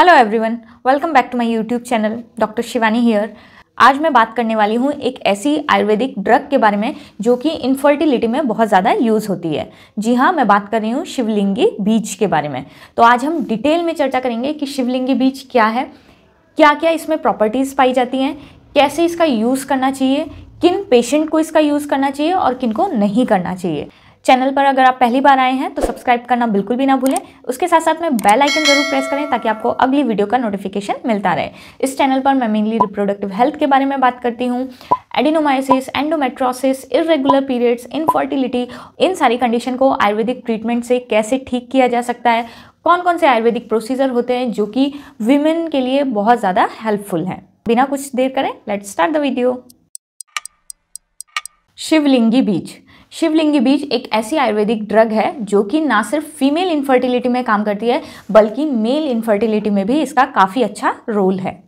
hello everyone welcome back to my YouTube channel doctor Shivani here आज मैं बात करने वाली हूँ एक ऐसी आयुर्वेदिक ड्रग के बारे में जो कि इनफर्टिलिटी में बहुत ज़्यादा यूज़ होती है जी हाँ मैं बात कर रही हूँ शिवलिंगी बीज के बारे में तो आज हम डिटेल में चर्चा करेंगे कि शिवलिंगी बीज क्या है क्या क्या इसमें प्रॉपर्टीज़ पाई जाती हैं कैसे इसका यूज़ करना चाहिए किन पेशेंट को इसका यूज़ करना चाहिए और किन को नहीं करना चाहिए चैनल पर अगर आप पहली बार आए हैं तो सब्सक्राइब करना बिल्कुल भी ना भूलें उसके साथ साथ में बेल आइकन जरूर प्रेस करें ताकि आपको अगली वीडियो का नोटिफिकेशन मिलता रहे इस चैनल पर मैं मेनली रिप्रोडक्टिव हेल्थ के बारे में बात करती हूँ adenomyosis endometriosis irregular periods infertility इन सारी कंडीशन को आयुर्वेदिक ट्रीटमेंट से कैसे ठीक किया जा सकता है कौन कौन से आयुर्वेदिक प्रोसीजर होते हैं जो कि वीमेन के लिए बहुत ज़्यादा हेल्पफुल हैं बिना कुछ देर करें लेट स्टार्ट द वीडियो शिवलिंगी बीज शिवलिंगी बीज एक ऐसी आयुर्वेदिक ड्रग है जो कि ना सिर्फ फीमेल इन्फर्टिलिटी में काम करती है बल्कि मेल इन्फर्टिलिटी में भी इसका काफ़ी अच्छा रोल है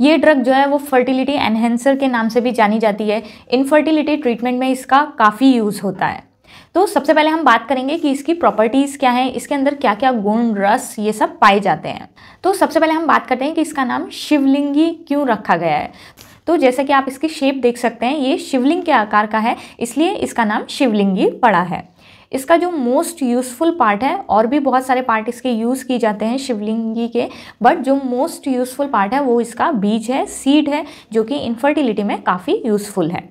ये ड्रग जो है वो फर्टिलिटी एनहेंसर के नाम से भी जानी जाती है इनफर्टिलिटी ट्रीटमेंट में इसका काफ़ी यूज़ होता है तो सबसे पहले हम बात करेंगे कि इसकी प्रॉपर्टीज़ क्या हैं इसके अंदर क्या क्या गुण रस ये सब पाए जाते हैं तो सबसे पहले हम बात करते हैं कि इसका नाम शिवलिंगी क्यों रखा गया है तो जैसा कि आप इसकी शेप देख सकते हैं ये शिवलिंग के आकार का है इसलिए इसका नाम शिवलिंगी पड़ा है इसका जो मोस्ट यूज़फुल पार्ट है और भी बहुत सारे पार्ट इसके यूज़ किए जाते हैं शिवलिंगी के बट जो मोस्ट यूज़फुल पार्ट है वो इसका बीज है सीड है जो कि इनफर्टिलिटी में काफ़ी यूज़फुल है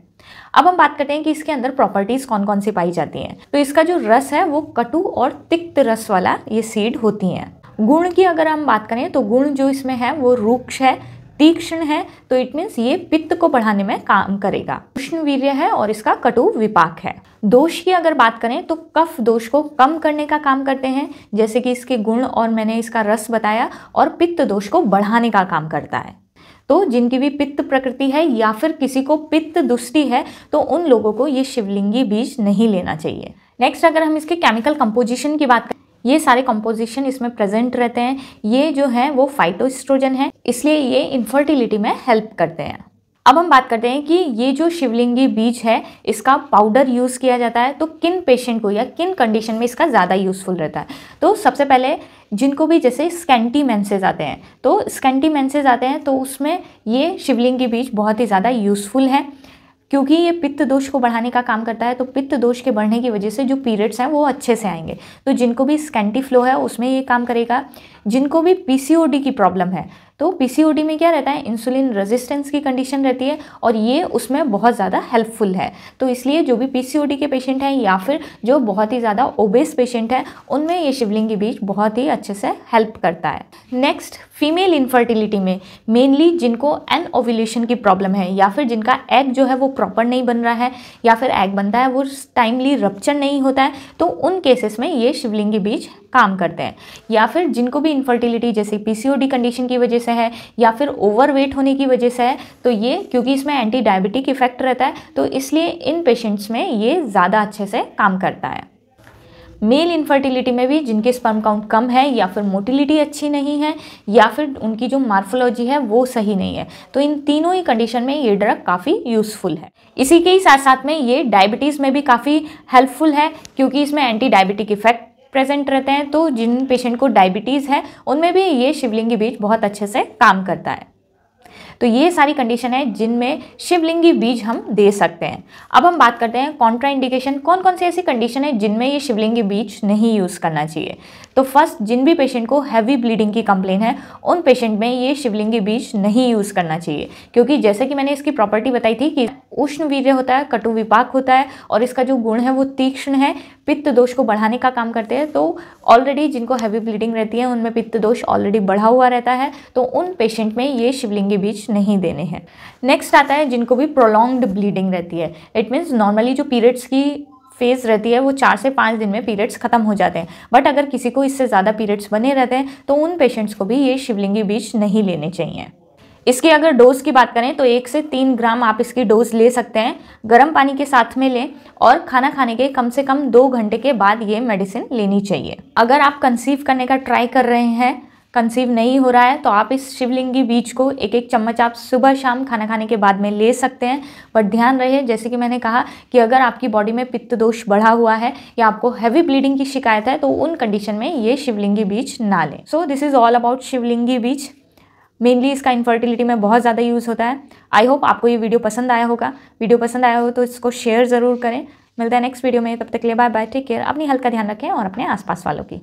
अब हम बात करते हैं कि इसके अंदर प्रॉपर्टीज़ कौन कौन सी पाई जाती हैं तो इसका जो रस है वो कटु और तिक्त रस वाला ये सीड होती हैं गुण की अगर हम बात करें तो गुण जो इसमें है वो रूक्ष है तीक्ष्ण है तो इट मीन्स ये पित्त को बढ़ाने में काम करेगा उष्ण वीर्य है और इसका कटु विपाक है दोष की अगर बात करें तो कफ दोष को कम करने का काम करते हैं जैसे कि इसके गुण और मैंने इसका रस बताया और पित्त दोष को बढ़ाने का काम करता है तो जिनकी भी पित्त प्रकृति है या फिर किसी को पित्त दुष्टि है तो उन लोगों को ये शिवलिंगी बीज नहीं लेना चाहिए नेक्स्ट अगर हम इसके केमिकल कंपोजिशन की बात ये सारे कंपोजिशन इसमें प्रेजेंट रहते हैं ये जो है वो फाइटोस्ट्रोजन है इसलिए ये इन्फर्टिलिटी में हेल्प करते हैं अब हम बात करते हैं कि ये जो शिवलिंगी बीज है इसका पाउडर यूज़ किया जाता है तो किन पेशेंट को या किन कंडीशन में इसका ज़्यादा यूज़फुल रहता है तो सबसे पहले जिनको भी जैसे स्कैंटी मैंसेज आते हैं तो स्कैंटी मैंसेज आते हैं तो उसमें ये शिवलिंगी बीज बहुत ही ज़्यादा यूज़फुल है क्योंकि ये पित्त दोष को बढ़ाने का काम करता है तो पित्त दोष के बढ़ने की वजह से जो पीरियड्स हैं वो अच्छे से आएंगे तो जिनको भी स्कैंटी फ्लो है उसमें ये काम करेगा जिनको भी पीसीओडी की प्रॉब्लम है तो पीसीओडी में क्या रहता है इंसुलिन रेजिस्टेंस की कंडीशन रहती है और ये उसमें बहुत ज़्यादा हेल्पफुल है तो इसलिए जो भी पीसीओडी के पेशेंट हैं या फिर जो बहुत ही ज़्यादा ओबेस पेशेंट हैं उनमें ये शिवलिंगी बीज बहुत ही अच्छे से हेल्प करता है नेक्स्ट फीमेल इनफर्टिलिटी में मेनली जिनको एन ओव्यूलेशन की प्रॉब्लम है या फिर जिनका एग जो है वो प्रॉपर नहीं बन रहा है या फिर एग बनता है वो टाइमली रप्चर नहीं होता है तो उन केसेस में ये शिवलिंगी बीज काम करते हैं या फिर जिनको भी इनफर्टिलिटी जैसे पीसीओडी कंडीशन की वजह से है या फिर ओवरवेट होने की वजह से है तो ये क्योंकि इसमें एंटी डायबिटिक इफेक्ट रहता है तो इसलिए इन पेशेंट्स में ये ज़्यादा अच्छे से काम करता है मेल इन्फर्टिलिटी में भी जिनके स्पर्म काउंट कम है या फिर मोटिलिटी अच्छी नहीं है या फिर उनकी जो मार्फोलॉजी है वो सही नहीं है तो इन तीनों ही कंडीशन में ये ड्रग काफ़ी यूज़फुल है इसी के ही साथ साथ में ये डायबिटीज़ में भी काफ़ी हेल्पफुल है क्योंकि इसमें एंटी डायबिटिक इफेक्ट प्रेजेंट रहते हैं तो जिन पेशेंट को डायबिटीज़ है उनमें भी ये शिवलिंगी बीज बहुत अच्छे से काम करता है तो ये सारी कंडीशन है जिनमें शिवलिंगी बीज हम दे सकते हैं अब हम बात करते हैं कॉन्ट्रा इंडिकेशन कौन कौन सी ऐसी कंडीशन है जिनमें ये शिवलिंगी बीज नहीं यूज़ करना चाहिए तो फर्स्ट जिन भी पेशेंट को हैवी ब्लीडिंग की कंप्लेन है उन पेशेंट में ये शिवलिंगी बीज नहीं यूज़ करना चाहिए क्योंकि जैसे कि मैंने इसकी प्रॉपर्टी बताई थी कि उष्ण वीर्य होता है कटु विपाक होता है और इसका जो गुण है वो तीक्ष्ण है पित्त दोष को बढ़ाने का काम करते हैं तो ऑलरेडी जिनको हैवी ब्लीडिंग रहती है उनमें पित्त दोष ऑलरेडी बढ़ा हुआ रहता है तो उन पेशेंट में ये शिवलिंगी बीज नहीं देने हैं नेक्स्ट आता है जिनको भी प्रोलॉन्ग्ड ब्लीडिंग रहती है इट मीन्स नॉर्मली जो पीरियड्स की फेज़ रहती है वो चार से पाँच दिन में पीरियड्स खत्म हो जाते हैं बट अगर किसी को इससे ज़्यादा पीरियड्स बने रहते हैं तो उन पेशेंट्स को भी ये शिवलिंगी बीज नहीं लेने चाहिए इसकी अगर डोज़ की बात करें तो एक से तीन ग्राम आप इसकी डोज़ ले सकते हैं गर्म पानी के साथ में लें और खाना खाने के कम से कम दो घंटे के बाद ये मेडिसिन लेनी चाहिए अगर आप कंसीव करने का ट्राई कर रहे हैं कंसीव नहीं हो रहा है तो आप इस शिवलिंगी बीज को एक एक चम्मच आप सुबह शाम खाना खाने के बाद में ले सकते हैं बट ध्यान रहे जैसे कि मैंने कहा कि अगर आपकी बॉडी में पित्त दोष बढ़ा हुआ है या आपको हैवी ब्लीडिंग की शिकायत है तो उन कंडीशन में ये शिवलिंगी बीज ना लें so this is all about शिवलिंगी बीज मेनली इसका इन्फर्टिलिटी में बहुत ज़्यादा यूज़ होता है आई होप आपको ये वीडियो पसंद आया होगा वीडियो पसंद आया हो तो इसको शेयर ज़रूर करें मिलता है नेक्स्ट वीडियो में तब तक के लिए बाय बाय टेक केयर अपनी हल्का ध्यान रखें और अपने आसपास वालों की